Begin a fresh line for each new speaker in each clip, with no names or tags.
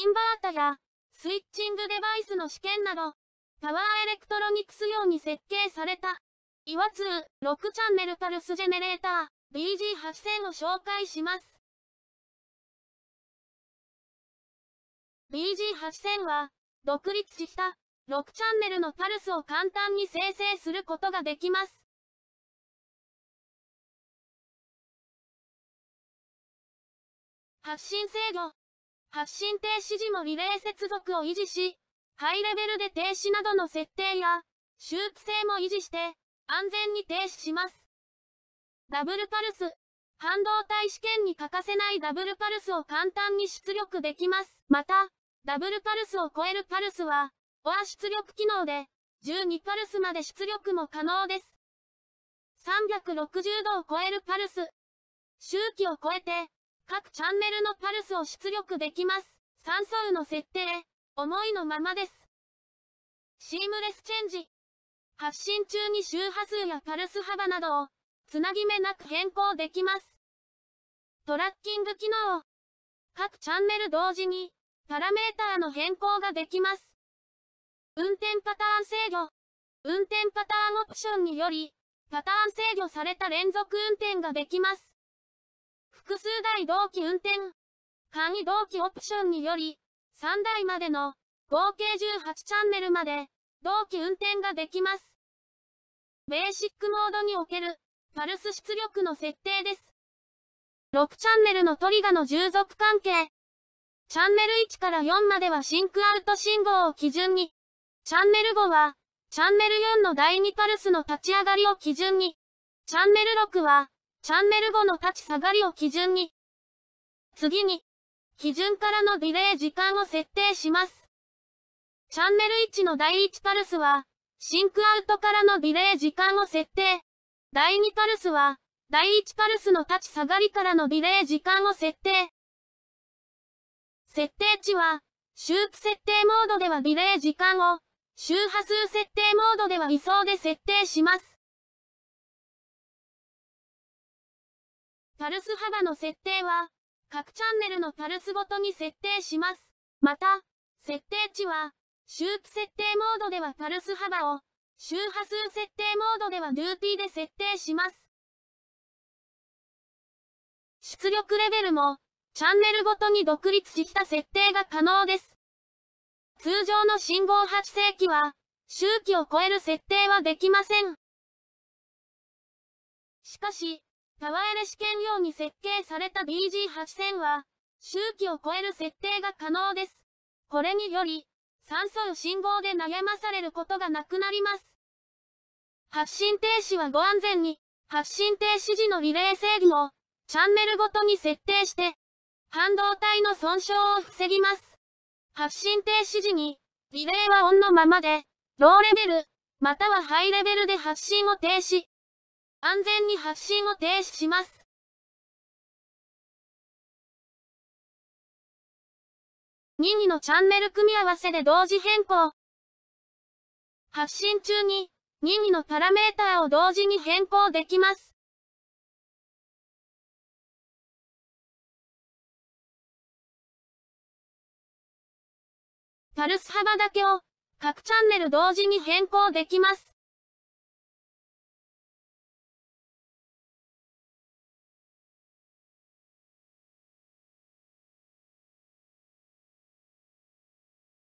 インバータや、スイッチングデバイスの試験など、パワーエレクトロニクス
用に設計された、岩通6チャンネルパルスジェネレーター BG8000 を紹介します。BG8000 は、独立した6チャンネルのパルスを簡単
に生成することができます。発信制御発信停
止時もリレー接続を維持し、ハイレベルで停止などの設定や、周期性も維持して、安全に停止します。ダブルパルス。半導体試験に欠かせないダブルパルスを簡単に出力できます。また、ダブルパルスを超えるパルスは、オア出力機能で、12パルスまで出力も可能です。360度を超えるパルス。周期を超えて、各チャンネルのパルスを出力できます。3素の設定、思いのままです。シームレスチェンジ。発信中に周波数やパルス幅などを、つなぎ目なく変更できます。トラッキング機能。各チャンネル同時に、パラメーターの変更ができます。運転パターン制御。運転パターンオプションにより、パターン制御された連続運転ができます。複数台同期運転。簡易同期オプションにより、3台までの合計18チャンネルまで同期運転ができます。ベーシックモードにおけるパルス出力の設定です。6チャンネルのトリガの従属関係。チャンネル1から4まではシンクアウト信号を基準に、チャンネル5は、チャンネル4の第2パルスの立ち上がりを基準に、チャンネル6は、チャンネル後の立ち下がりを基準に、次に、基準からのディレイ時間を設定します。チャンネル1の第1パルスは、シンクアウトからのディレイ時間を設定。第2パルスは、第1パルスの立ち下がりからのディレイ時間を設定。設定値は、周期設定モードではディレイ時間を、周波数設定モードでは位相で設定します。パルス幅の設定は、各チャンネルのパルスごとに設定します。また、設定値は、周期設定モードではパルス幅を、周波数設定モードではデューティーで設定します。出力レベルも、チャンネルごとに独立した設定が可能です。通常の信号発生器は、周期を超える設定はできません。しかし、パワーレ試験用に設計された BG8000 は、周期を超える設定が可能です。これにより、酸素を信号で悩まされることがなくなります。発信停止はご安全に、発信停止時のリレー制御を、チャンネルごとに設定して、半導体の損傷を防ぎます。発信停止時に、リレーはオンのままで、ローレベル、また
はハイレベルで発信を停止。安全に発信を停止します。任意のチャンネル組み合わせで同時変更。発信中に任意のパラメーターを同時に変更できます。パルス幅だけを各チャンネル同時に変更できます。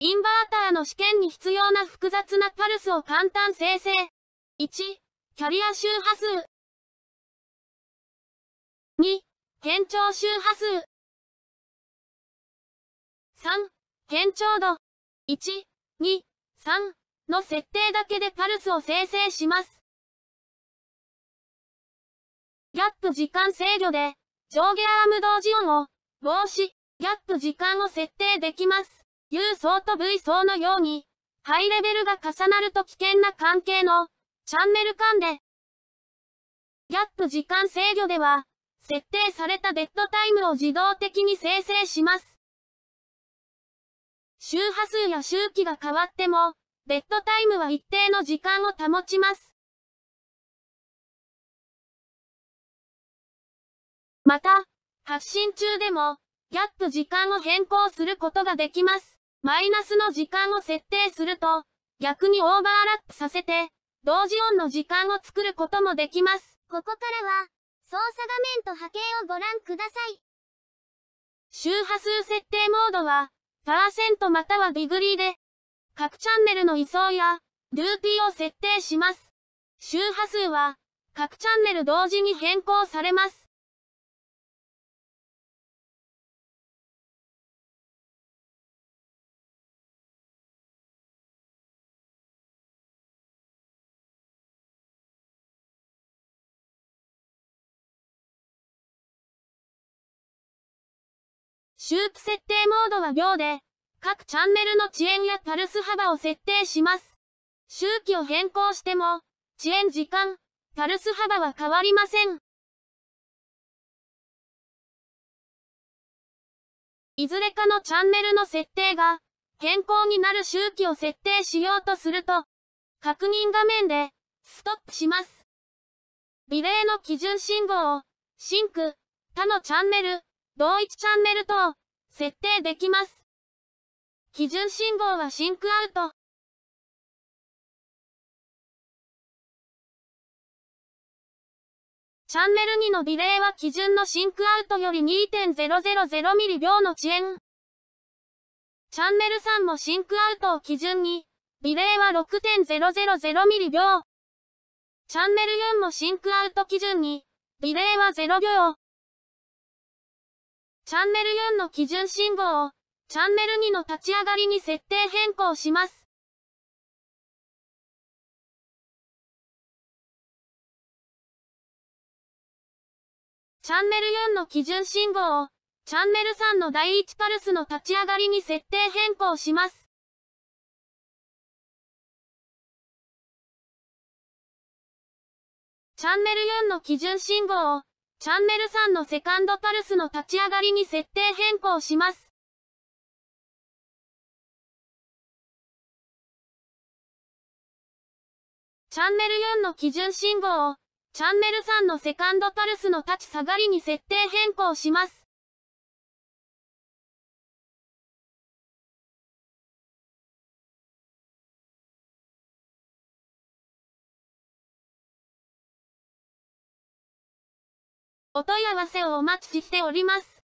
インバーターの試験に必要な複雑なパルスを簡単生成。1、キャリア周波数。2、県庁周波数。3、
県庁度。1、2、3の設定だけでパルスを生成します。ギャップ時間制御で上下アーム同時音を防止、ギャップ時間を設定できます。有層と V 層のように、ハイレベルが重なると危険な関係の、チャンネル間で、ギャップ時間制御では、設定されたデッドタイムを自動的に生成します。
周波数や周期が変わっても、デッドタイムは一定の時間を保ちます。また、発信中でも、ギャップ時間を変更することができ
ます。マイナスの時間を設定すると、逆にオーバーラップさせて、同時音の時間を作ることもできます。ここからは、操作画面と波形をご覧ください。周波数設定モードは、パーセントまたはディグリーで、各チャンネルの位相や、ルーティーを設定
します。周波数は、各チャンネル同時に変更されます。シュープ設定モードは秒で、
各チャンネルの遅延やパルス幅を設定します。周期を変更し
ても、遅延時間、パルス幅は変わりません。いずれかのチャンネルの設定が、変更になる周期を設定しようとすると、確認画面
で、ストップします。リレーの基準信号を、シンク、
他のチャンネル、同一チャンネル等、設定できます。基準信号はシンクアウト。チャンネル2のディレイは基準のシンクアウトより2.000ミリ秒の遅延。
チャンネル3もシンクアウトを基準に、ディレイは6.000ミリ秒。チャンネル4もシンクアウト基準に、ディレイは0秒。
チャンネル4の基準信号を、チャンネル2の立ち上がりに設定変更します。チャンネル4の基準信号を、チャンネル3の第1パルスの立ち上がりに設定変更します。チャンネル4の基準信号を、チャンネル3のセカンドパルスの立ち上がりに設定変更します。チャンネル4の基準信号を、チャンネル3のセカンドパルスの立ち下がりに設定変更します。お問い合わせをお待ちしております。